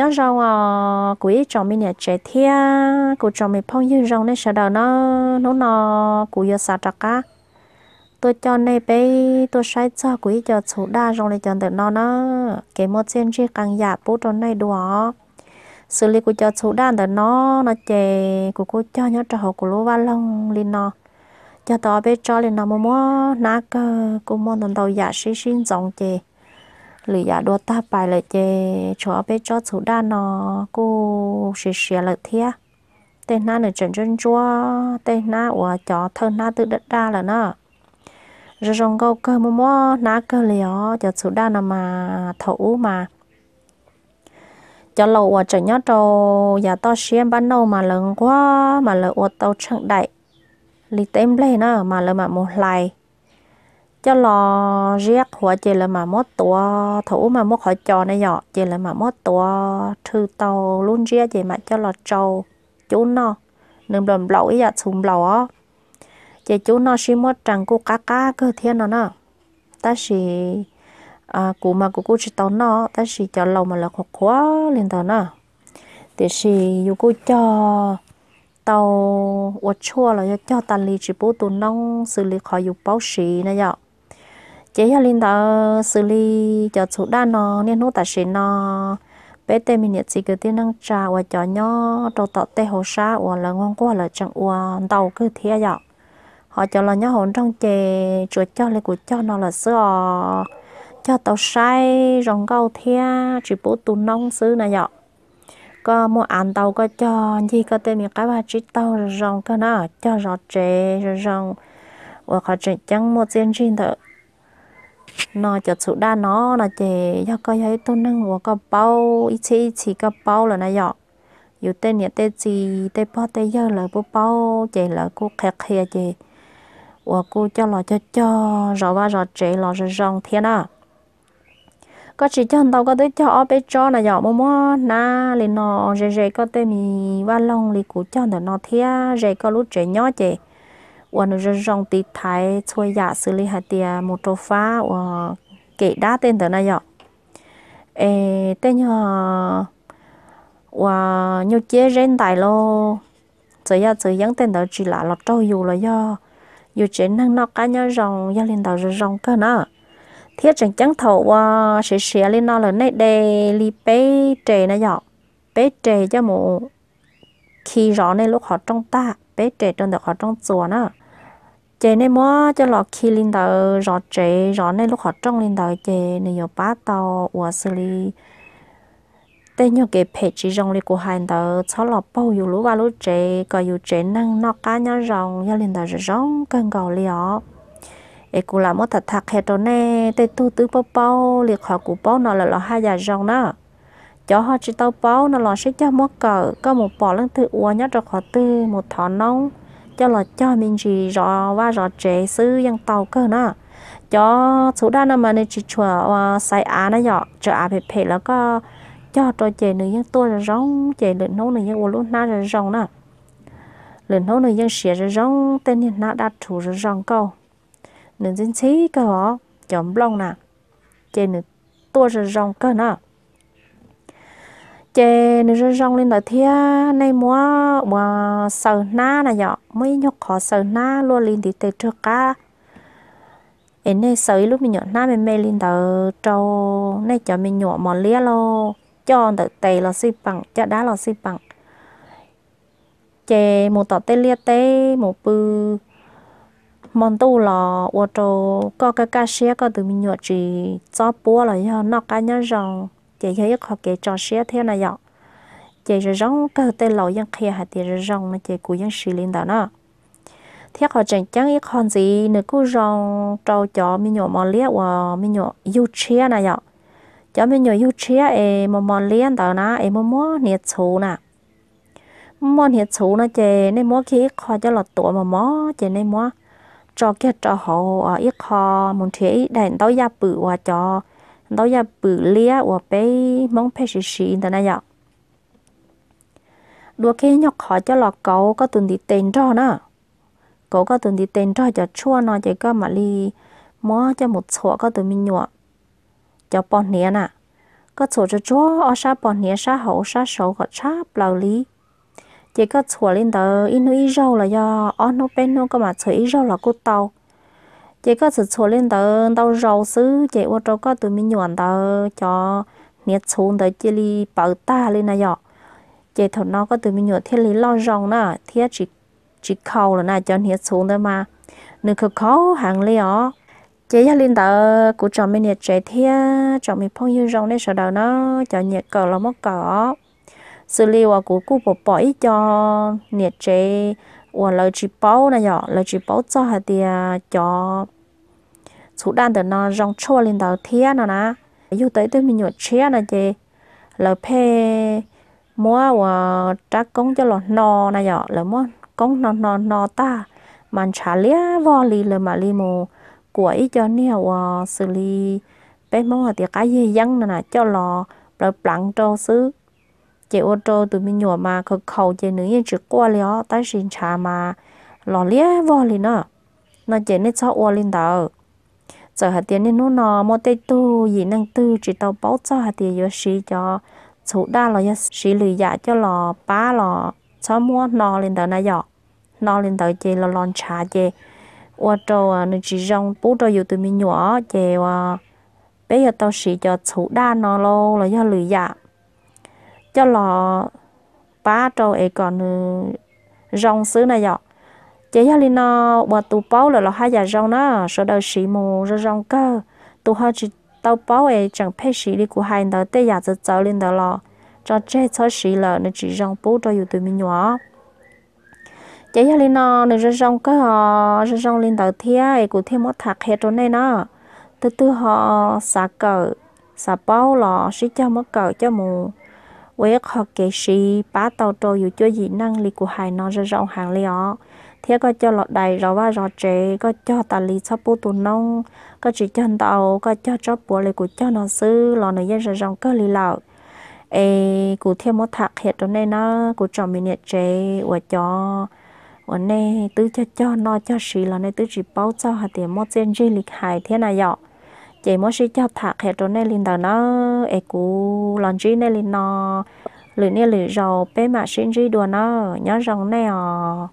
nhớ rau à quý cho mình nhà trẻ thia cụ cho mình phong như rau nên sợ đầu nó nó nó cụ giờ sợ trạc tôi cho này bé tôi sai cho quý cho số đa rau này cho tự nó nó cái một trên chỉ càng giả bố cho này đùa xử lý của cho số đa tự nó nó chè của cô cho nhớ trò của lúa va long lên nó cho tao bé cho lên nó mua mua nát cơ cô muốn đồng đầu giả xí xin dòng chè lì giả đua ta bài là chê cho bé cho chú đa nó cô xì xì là thia tên na này chân chân chua tên na của chó thân na tự đất đa là nó rồi rong câu cơ mua mua na cơ lió cho chú đa nó mà thủ mà cho lầu ở trời nhớ trâu giả to xiêm bán đầu mà lớn quá mà lỡ ô tàu chẳng đại lì tên lên nó mà lỡ mà một lại cho lo riết หัวเจเลยมาหมดตัวถูมาหมดหอยจอในหยอเจเลยมาหมดตัวทือเตาลุ่นเรียเจมาจะรอเจ้าจูนเนาะหนึ่งโดนเปล่าอีหยาสุ่มเปล่าเจจูนเนาะชิมดจังกูก้าก้าก็เทียนเนาะเนาะแต่สิอ่ากูมากูกูชิตอนเนาะแต่สิจะเรามาละขวัวเล่นตอนเนาะแต่สิอยู่กูจอ tàu uất chua là cho ta lì chỉ bố tụ nông xử lý khỏi dục báo sĩ này ạ chế hà linh đó xử lý cho số đa nó nên nó trợ sẽ nó bé tê mình nhận gì cái tiền năng trà và cho nhỏ đầu tọt tê hồ sa và là ngon quá là chẳng và đầu cứ thế vậy à họ cho là nhỏ hồn trong chè chuột cho lên của cho nó là sữa cho tàu say rồng câu thea chỉ bố tù nông xứ này vậy có mua ăn tàu có cho gì có tên mình cái bà chỉ tàu rồng cơ nó cho rọt chè rồng và họ chỉ chẳng một tiền riêng thôi nó cho sụt đa nó là chị cho coi thấy tôi nâng của có bao ít chỉ chỉ có bao là nó dọ dù tên nhà tên gì tên bao tên giờ là bao bao chị là cô khẹt khẹt chị và cô cho là cho cho rõ ba rõ chị là rõ rong thiên à có chỉ cho tao có tới cho ở bên cho là dọ mua mua na lên nó rề rề có tên mì ba lông lì cú cho nó thiên rề có lúc trẻ nhỏ chị วันรองติดท้ายช่วยยาซื้อลิฮาเตียมโตฟ้าว่าเกด้าเต้นเดนายอเอเต้นยอว่ายูเจเรนไดโลจะยาจะยังเต้นเดจีลาเราโตอยู่เลยยอยู่เจนั่งนอกกันยอรองยาเล่นเดรองก็นะเทียจังจังเถาว่าเสียเสียเล่นนอเลยในเดลีเป้เจนายอเป้เจจะหมูขี่ร้อนในลูกหอจ้องตาเป้เจจนเด็กหอจ้องจัวนะ chế này mua cho lọ khi lên đầu rõ chế rõ này lúc họ trong lên đầu chế này nhiều bát tàu và xử lý tên nhiều cái phe chỉ rong lên của hai đầu cho lọ bao nhiêu lúc và lúc chế có nhiều chế năng nó cá nhau rong nhau lên đầu rong cần cầu liọ ấy cũng làm một thật thật hết rồi nè tên tu tứ bao bao liệt họ của bao nó là lọ hai giờ rong đó cho họ chỉ tàu bao nó lọ sẽ cho mua cờ có một bò lăng tự uo nhá cho họ tư một thỏ nông cho là cho mình chỉ rõ và rõ chế sư yang tàu cơ nó cho số đa nó mà nên chỉ chùa ờ, sai á nó dọ chợ á phải phải là có cho trò chế nữa nhưng tôi là rong chế lợn nấu nữa nhưng luôn na là rong nè lợn nấu nữa nhưng xỉa là rong tên hiện na đã chủ là rong câu nên chính sĩ cơ họ chấm long nè chế nữa tôi là rong cơ nè chè nó rong rong lên đó thia à, nay mua mua sờ na là nhỏ mấy nhóc khó sờ na luôn lên thì tê trước cả em nay sờ lúc mình nhọ na mình mê lên đó trâu nay cho mình nhọ mòn lia lo cho đỡ tè là xi bằng cho đá là xi bằng chè một tọt tê lia tê một bư mòn tu lò ô trâu có cái ca xe có từ mình nhọ chỉ cho búa là nó cá nhá rong chị thấy có cái trò xe thế này vậy chị rồi rong cơ tê lầu dân kia hạt thì rồi rong mà chị cũng dân xử lý đó nó thế họ chẳng chẳng ít con gì nữa cũng rong trâu chó mi nhỏ mò liếc và mi nhỏ yêu chia này vậy chó mi nhỏ yêu chia e mò mò liếc đó nó e mò mò nhiệt số nè mò nhiệt số nó chị nên mò khi khó cho lọt tuổi mà mò chị nên mò cho kia cho họ ít khó muốn thế đèn tao gia bự và cho nó ya bự lia và bé mong bé xì xì in tận đua cái nhóc họ cho lọ cậu có tuần thì tên cho nó cậu có tuần thì tên cho cho chua nó chỉ có mà li cho một chỗ có tuần mình nhọ cho bọn nè nè có chỗ cho chua ở sa bọn nè sa hậu sa sầu có lầu lý chỉ có chỗ lên tờ in nó là do ở nó bên nó có mà chỗ ít là cô tàu chỉ có sự số lên tới đâu rau xứ chỉ qua chỗ có tụi mình nhuận tới cho nhiệt xuống tới chỉ li bảo ta lên này nhở chỉ thầu nó có tụi mình nhuận thiết lý lo rong nữa thiết chỉ chỉ khâu là này cho nhiệt xuống tới mà nếu cứ khó hàng lấy ó chỉ ra lên tới của chồng mình nhiệt trẻ thiết chồng mình phong như rong nên sợ đầu nó cho nhiệt cờ là mất cờ xử lý của cụ bỏ bỏ cho nhiệt trẻ 我老去包呢哟，老去包做下啲啊，cho chú đàn từ nó rong chua lên đầu thiên nó nè, yêu tới tới mình nhột chia nè chị, lỡ phê mua và trả công cho lọ nò nè nhỏ lỡ mua công nò nò nò ta mà trả lia vò lì lỡ mà lì mù của cho nè và xử lý bé mua thì cái gì dân nè cho lọ rồi plặng trâu xứ chị ô tô tụi mình nhỏ mà khẩu khẩu chị nữ yên chỉ qua lió tới xin trà mà lò lia vô liền nữa nó chị nên cho ô liền đó, giờ hạt tiền nên nó nó mua tây tu gì năng tư chỉ tàu báo cho hạt tiền yo xí cho chủ đa là yo xí lười dạ cho lò ba lò cho mua nó liền đó này dọ nó liền đó chị lò lon trà chị ô tô nó chỉ rong bố tôi yêu tụi mình nhỏ chị bây giờ tao xí cho chủ đa nó lâu là do lười dạ cho lò ba trâu ấy còn ừ, rong xứ này dọ chế linh nó bữa tu bao là lò hai giờ rong nó số đầu sĩ mù rồi rong cơ tụ họ chỉ tàu bao ấy chẳng phải sĩ đi của hai đó tê giờ giờ linh đó lò cho chế cho xí là nó chỉ rong bố cho dù tụi mình nhỏ chế linh nó nó rồi rong cơ họ rồi rong linh đó thia ấy của thêm một thạc hết rồi này nó từ từ họ xả cờ xả bao lò xí cho mất cờ cho mù với họ kể sĩ bá tàu trâu dù chưa gì năng lực của hải nó ra rộng hàng li ó thế có cho lọt đầy rồi và rồi chế, có cho tà lý cho bố tù nông có chỉ chân tàu có cho cho bố lý của cho nó sư lọ nó dân ra rộng cơ lý lọ ê cụ thêm một thạc hiện đó này nó cụ cho mình nhẹ trẻ và cho và nè tứ cho cho nó cho sĩ là nè tứ chỉ báo cho hạt tiền một dân gì lịch hải thế này dọ chị mới sĩ cho thả hệ trốn này linh đó nó ấy cú lần gì này linh nó lưỡi này lưỡi rầu bé mà sinh gì đùa nó nhớ rằng này à ờ,